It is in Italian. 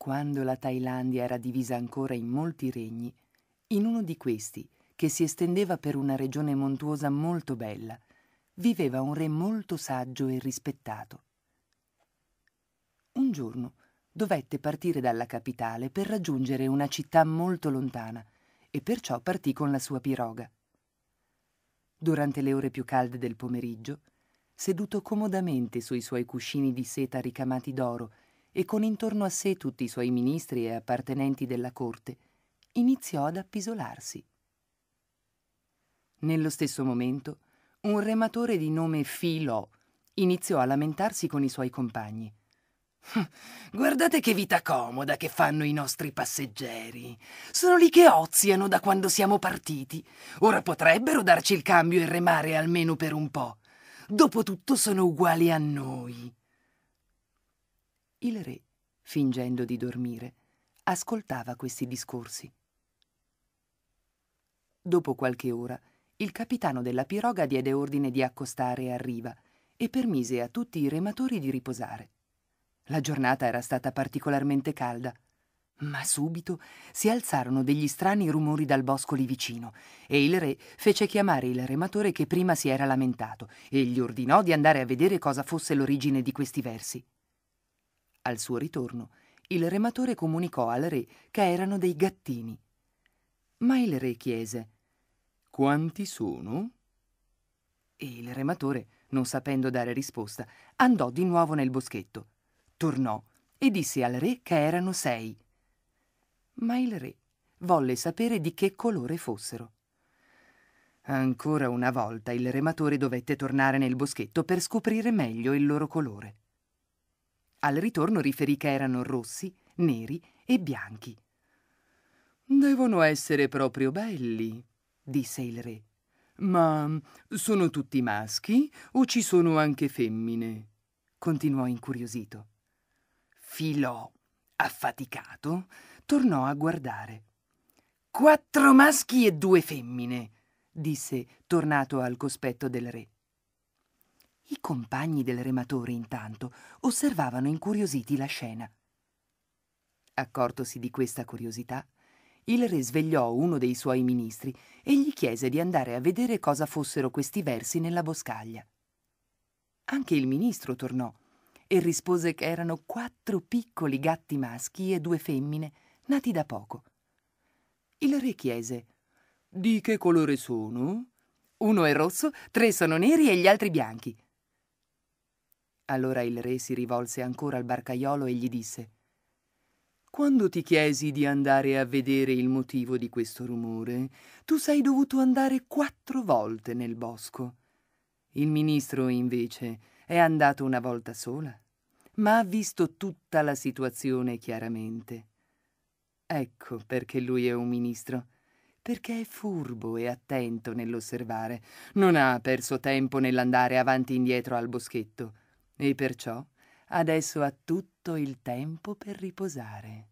quando la Thailandia era divisa ancora in molti regni, in uno di questi, che si estendeva per una regione montuosa molto bella, viveva un re molto saggio e rispettato. Un giorno dovette partire dalla capitale per raggiungere una città molto lontana e perciò partì con la sua piroga. Durante le ore più calde del pomeriggio, seduto comodamente sui suoi cuscini di seta ricamati d'oro e con intorno a sé tutti i suoi ministri e appartenenti della corte, iniziò ad appisolarsi. Nello stesso momento, un rematore di nome Filò iniziò a lamentarsi con i suoi compagni. Guardate che vita comoda che fanno i nostri passeggeri. Sono lì che oziano da quando siamo partiti. Ora potrebbero darci il cambio e remare almeno per un po'. Dopotutto sono uguali a noi. Il re, fingendo di dormire, ascoltava questi discorsi. Dopo qualche ora, il capitano della piroga diede ordine di accostare a riva e permise a tutti i rematori di riposare. La giornata era stata particolarmente calda, ma subito si alzarono degli strani rumori dal bosco lì vicino e il re fece chiamare il rematore che prima si era lamentato e gli ordinò di andare a vedere cosa fosse l'origine di questi versi. Al suo ritorno, il rematore comunicò al re che erano dei gattini. Ma il re chiese Quanti sono? E il rematore, non sapendo dare risposta, andò di nuovo nel boschetto. Tornò e disse al re che erano sei. Ma il re volle sapere di che colore fossero. Ancora una volta il rematore dovette tornare nel boschetto per scoprire meglio il loro colore. Al ritorno riferì che erano rossi, neri e bianchi. Devono essere proprio belli, disse il re. Ma mm, sono tutti maschi o ci sono anche femmine? continuò incuriosito. Filò, affaticato, tornò a guardare. Quattro maschi e due femmine, disse, tornato al cospetto del re. I compagni del rematore, intanto, osservavano incuriositi la scena. Accortosi di questa curiosità, il re svegliò uno dei suoi ministri e gli chiese di andare a vedere cosa fossero questi versi nella boscaglia. Anche il ministro tornò e rispose che erano quattro piccoli gatti maschi e due femmine, nati da poco. Il re chiese Di che colore sono? Uno è rosso, tre sono neri e gli altri bianchi. Allora il re si rivolse ancora al barcaiolo e gli disse Quando ti chiesi di andare a vedere il motivo di questo rumore, tu sei dovuto andare quattro volte nel bosco. Il ministro, invece, è andato una volta sola, ma ha visto tutta la situazione chiaramente. Ecco perché lui è un ministro, perché è furbo e attento nell'osservare, non ha perso tempo nell'andare avanti e indietro al boschetto e perciò adesso ha tutto il tempo per riposare.